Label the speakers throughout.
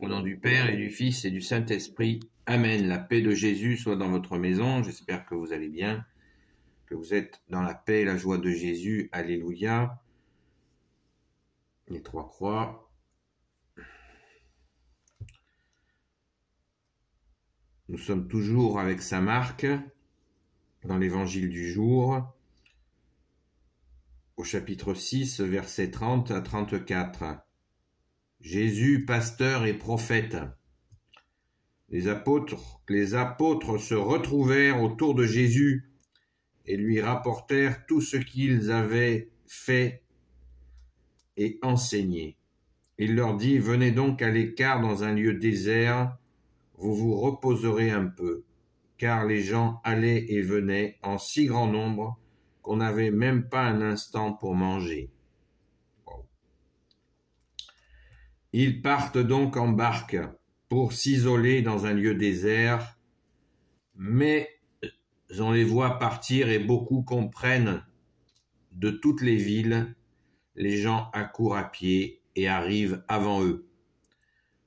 Speaker 1: Au nom du Père et du Fils et du Saint-Esprit. Amen. La paix de Jésus soit dans votre maison. J'espère que vous allez bien, que vous êtes dans la paix et la joie de Jésus. Alléluia. Les trois croix. Nous sommes toujours avec Saint Marc dans l'évangile du jour au chapitre 6 versets 30 à 34. Jésus, pasteur et prophète. Les apôtres, les apôtres se retrouvèrent autour de Jésus et lui rapportèrent tout ce qu'ils avaient fait et enseigné. Il leur dit, venez donc à l'écart dans un lieu désert, vous vous reposerez un peu, car les gens allaient et venaient en si grand nombre qu'on n'avait même pas un instant pour manger. Ils partent donc en barque pour s'isoler dans un lieu désert, mais euh, on les voit partir et beaucoup comprennent de toutes les villes, les gens accourent à pied et arrivent avant eux.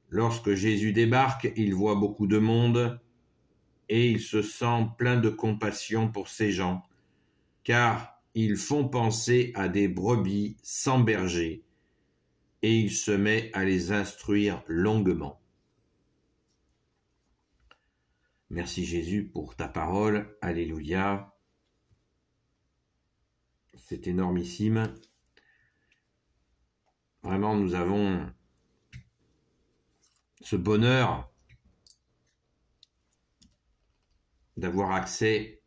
Speaker 1: Lorsque Jésus débarque, il voit beaucoup de monde et il se sent plein de compassion pour ces gens, car ils font penser à des brebis sans berger et il se met à les instruire longuement. Merci Jésus pour ta parole. Alléluia. C'est énormissime. Vraiment, nous avons ce bonheur d'avoir accès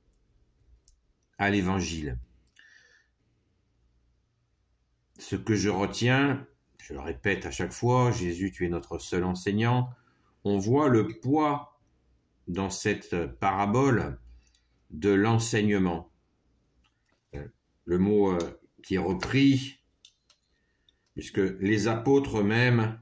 Speaker 1: à l'évangile. Ce que je retiens, je le répète à chaque fois, Jésus, tu es notre seul enseignant. On voit le poids dans cette parabole de l'enseignement. Euh, le mot euh, qui est repris, puisque les apôtres eux-mêmes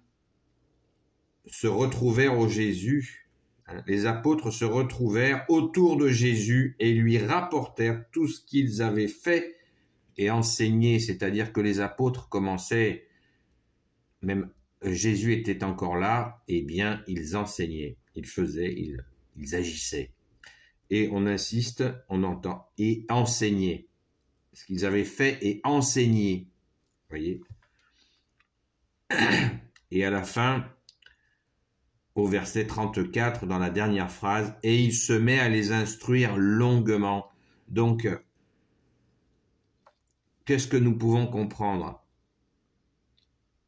Speaker 1: se retrouvèrent au Jésus. Hein, les apôtres se retrouvèrent autour de Jésus et lui rapportèrent tout ce qu'ils avaient fait et enseigné, c'est-à-dire que les apôtres commençaient même euh, Jésus était encore là, eh bien, ils enseignaient, ils faisaient, ils, agissaient. Et on insiste, on entend, et enseignaient. Ce qu'ils avaient fait et enseigné. Voyez Et à la fin, au verset 34, dans la dernière phrase, et il se met à les instruire longuement. Donc, euh, qu'est-ce que nous pouvons comprendre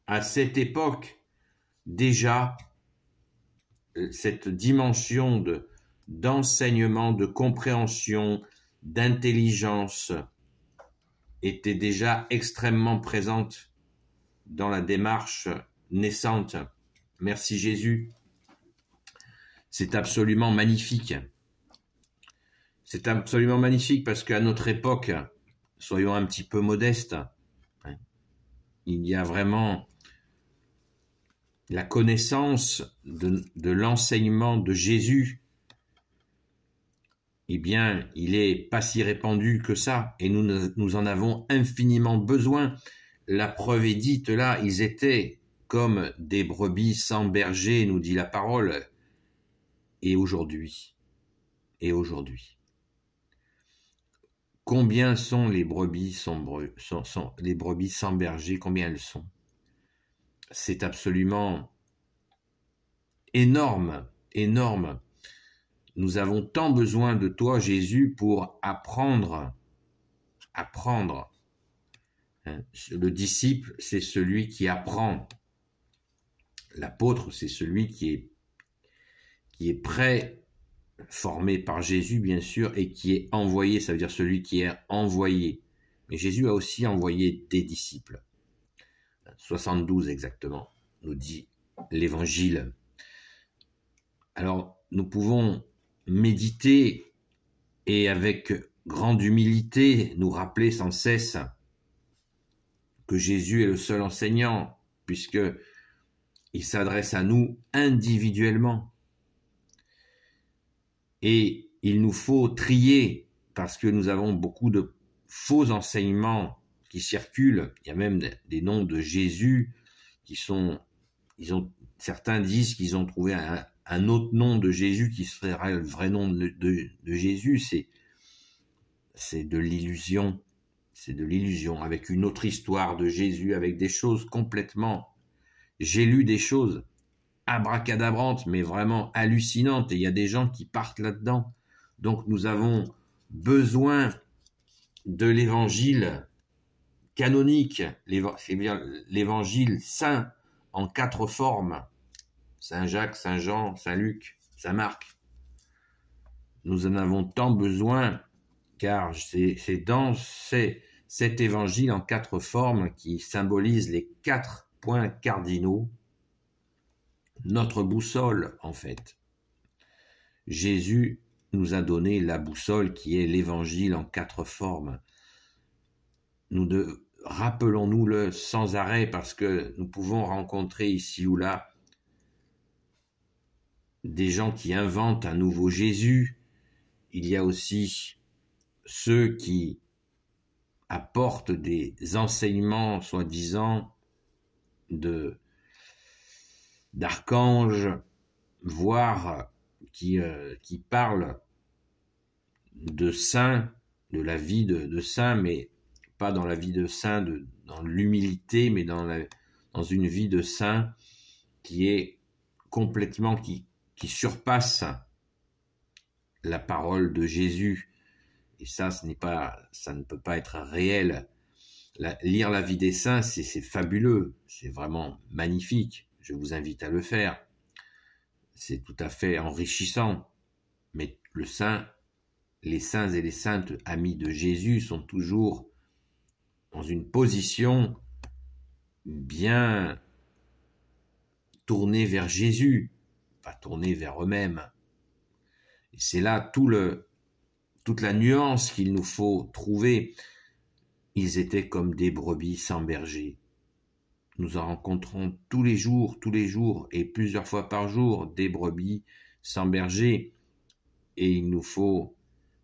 Speaker 1: à cette époque déjà euh, cette dimension de, d'enseignement, de compréhension, d'intelligence était déjà extrêmement présente dans la démarche naissante. Merci Jésus. C'est absolument magnifique. C'est absolument magnifique parce qu'à notre époque, soyons un petit peu modestes, hein, il y a vraiment la connaissance de, l'enseignement de Jésus, eh bien, il n'est pas si répandu que ça, et nous, nous en avons infiniment besoin. La preuve est dite là, ils étaient comme des brebis sans berger, nous dit la parole. Et aujourd'hui, et aujourd'hui, combien sont les brebis, sont, les brebis sans berger, combien elles sont c'est absolument énorme, énorme. Nous avons tant besoin de toi, Jésus, pour apprendre, apprendre. Hein, le disciple, c'est celui qui apprend. L'apôtre, c'est celui qui est, qui est prêt, formé par Jésus, bien sûr, et qui est envoyé, ça veut dire celui qui est envoyé. Mais Jésus a aussi envoyé des disciples. 72 exactement, nous dit l'Évangile. Alors, nous pouvons méditer et avec grande humilité nous rappeler sans cesse que Jésus est le seul enseignant, puisque il s'adresse à nous individuellement. Et il nous faut trier, parce que nous avons beaucoup de faux enseignements qui circulent. Il y a même des noms de Jésus qui sont, ils ont, certains disent qu'ils ont trouvé un, autre nom de Jésus qui serait le vrai nom de, Jésus. C'est, c'est de l'illusion. C'est de l'illusion avec une autre histoire de Jésus, avec des choses complètement. J'ai lu des choses abracadabrantes, mais vraiment hallucinantes, et il y a des gens qui partent là-dedans. Donc nous avons besoin de l'évangile canonique, l'évangile saint en quatre formes, Saint Jacques, Saint Jean, Saint Luc, Saint Marc. Nous en avons tant besoin, car c'est dans cet évangile en quatre formes qui symbolise les quatre points cardinaux, notre boussole en fait. Jésus nous a donné la boussole qui est l'évangile en quatre formes. Nous, de, rappelons-nous-le sans arrêt parce que nous pouvons rencontrer ici ou là des gens qui inventent un nouveau Jésus. Il y a aussi ceux qui apportent des enseignements soi-disant de d'archanges, voire qui, euh, qui parlent de saints, de la vie de, de saints, mais pas dans la vie de saint, dans l'humilité, mais dans, dans une vie de saint qui est complètement, qui, qui surpasse la parole de Jésus. Et ça, ce n'est pas, ça ne peut pas être réel. lire la vie des saints, c'est fabuleux, c'est vraiment magnifique. Je vous invite à le faire. C'est tout à fait enrichissant. Mais le saint, les saints et les saintes amis de Jésus sont toujours dans une position bien tournée vers Jésus, pas tournée vers eux-mêmes. Et c'est là tout le, toute la nuance qu'il nous faut trouver. Ils étaient comme des brebis sans berger. Nous en rencontrons tous les jours, tous les jours et plusieurs fois par jour des brebis sans berger. Et il nous faut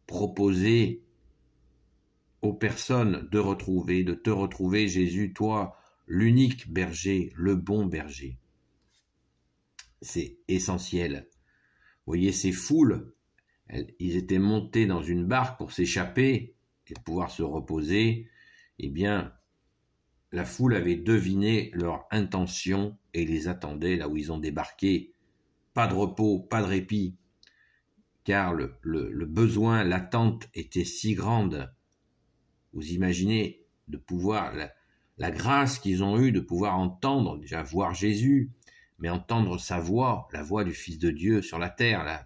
Speaker 1: proposer aux personnes de retrouver, de te retrouver, Jésus, toi, l'unique berger, le bon berger. C'est essentiel. voyez ces foules, ils étaient montés dans une barque pour s'échapper et pouvoir se reposer. Eh bien, la foule avait deviné leur intention et les attendait là où ils ont débarqué. Pas de repos, pas de répit, car le besoin, l'attente était si grande vous imaginez de pouvoir, la, grâce qu'ils ont eue de pouvoir entendre, déjà voir Jésus, mais entendre sa voix, la voix du Fils de Dieu sur la terre. Là.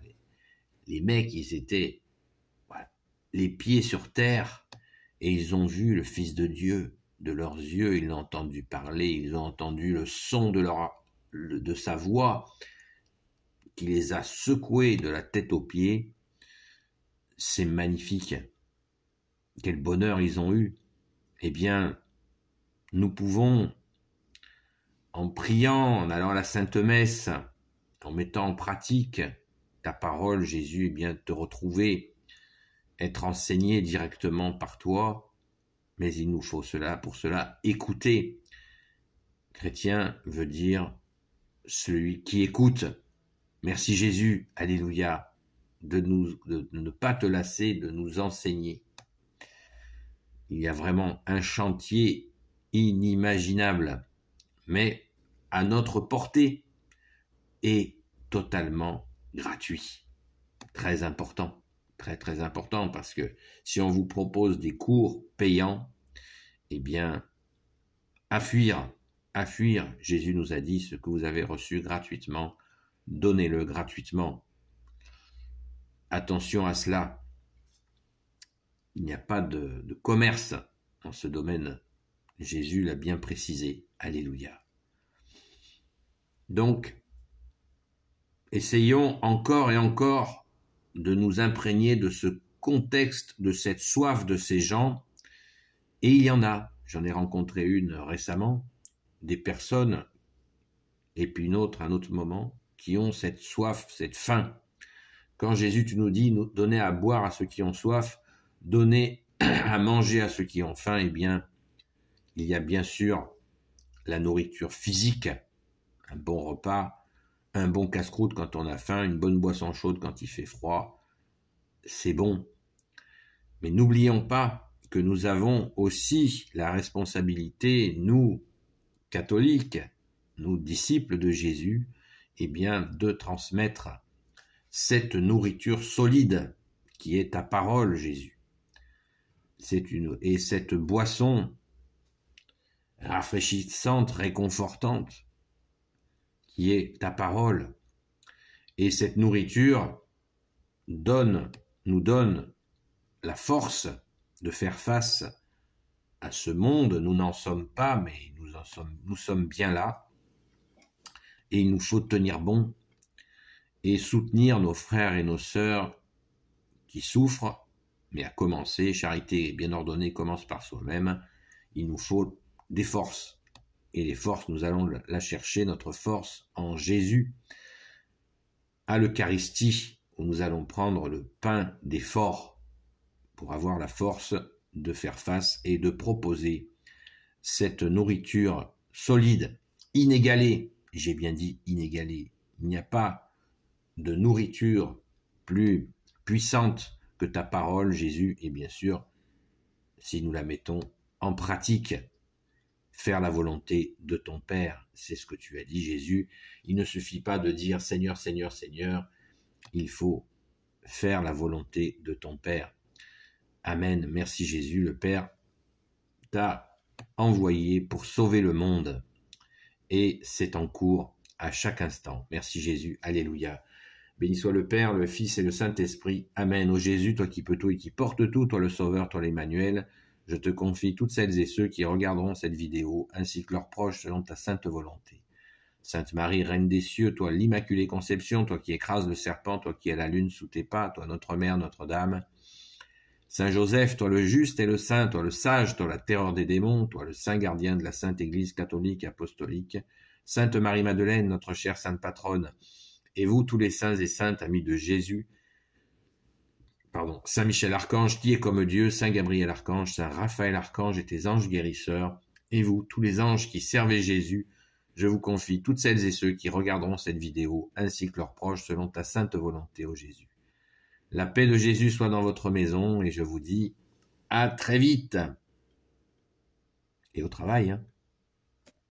Speaker 1: Les mecs, ils étaient les pieds sur terre et ils ont vu le Fils de Dieu de leurs yeux, ils l'ont entendu parler, ils ont entendu le son de, leur, de sa voix qui les a secoués de la tête aux pieds. C'est magnifique quel bonheur ils ont eu, eh bien, nous pouvons, en priant, en allant à la Sainte Messe, en mettant en pratique ta parole, Jésus, eh bien, te retrouver, être enseigné directement par toi, mais il nous faut cela, pour cela, écouter. Chrétien veut dire celui qui écoute. Merci Jésus, Alléluia, de, de ne pas te lasser, de nous enseigner il y a vraiment un chantier inimaginable, mais à notre portée et totalement gratuit. Très important, très très important, parce que si on vous propose des cours payants, eh bien, à fuir, à fuir. Jésus nous a dit ce que vous avez reçu gratuitement, donnez-le gratuitement. Attention à cela, il n'y a pas de, commerce en ce domaine. Jésus l'a bien précisé. Alléluia. Donc, essayons encore et encore de nous imprégner de ce contexte, de cette soif de ces gens. Et il y en a. J'en ai rencontré une récemment, des personnes, et puis une autre à un autre moment, qui ont cette soif, cette faim. Quand Jésus, tu nous dit, nous donner à boire à ceux qui ont soif, donner à manger à ceux qui ont faim, eh bien, il y a bien sûr la nourriture physique, un bon repas, un bon casse-croûte quand on a faim, une bonne boisson chaude quand il fait froid, c'est bon. Mais n'oublions pas que nous avons aussi la responsabilité, nous, catholiques, nous, disciples de Jésus, eh bien, de transmettre cette nourriture solide qui est ta parole, Jésus. C'est une et cette boisson rafraîchissante, réconfortante, qui est ta parole, et cette nourriture donne, nous donne la force de faire face à ce monde. Nous n'en sommes pas, mais nous en sommes, nous sommes bien là. Et il nous faut tenir bon et soutenir nos frères et nos sœurs qui souffrent mais à commencer, charité bien ordonnée commence par soi-même, il nous faut des forces. Et les forces, nous allons la chercher, notre force en Jésus. À l'Eucharistie, où nous allons prendre le pain des forts pour avoir la force de faire face et de proposer cette nourriture solide, inégalée. J'ai bien dit inégalée. Il n'y a pas de nourriture plus puissante que ta parole, Jésus, et bien sûr, si nous la mettons en pratique, faire la volonté de ton Père, c'est ce que tu as dit, Jésus. Il ne suffit pas de dire Seigneur, Seigneur, Seigneur, il faut faire la volonté de ton Père. Amen. Merci Jésus, le Père t'a envoyé pour sauver le monde et c'est en cours à chaque instant. Merci Jésus. Alléluia. Béni soit le Père, le Fils et le Saint-Esprit. Amen. Ô Jésus, toi qui peux tout et qui porte tout, toi le Sauveur, toi l'Emmanuel, je te confie toutes celles et ceux qui regarderont cette vidéo, ainsi que leurs proches selon ta sainte volonté. Sainte Marie, Reine des cieux, toi l'Immaculée Conception, toi qui écrases le serpent, toi qui as la lune sous tes pas, toi notre Mère, Notre-Dame. Saint Joseph, toi le juste et le saint, toi le sage, toi la terreur des démons, toi le saint gardien de la Sainte Église catholique et apostolique. Sainte Marie-Madeleine, notre chère Sainte Patronne, et vous, tous les saints et saintes, amis de Jésus, pardon, Saint Michel Archange, qui est comme Dieu, Saint Gabriel Archange, Saint Raphaël Archange et tes anges guérisseurs, et vous, tous les anges qui servez Jésus, je vous confie toutes celles et ceux qui regarderont cette vidéo, ainsi que leurs proches, selon ta sainte volonté, ô Jésus. La paix de Jésus soit dans votre maison, et je vous dis à très vite. Et au travail, hein.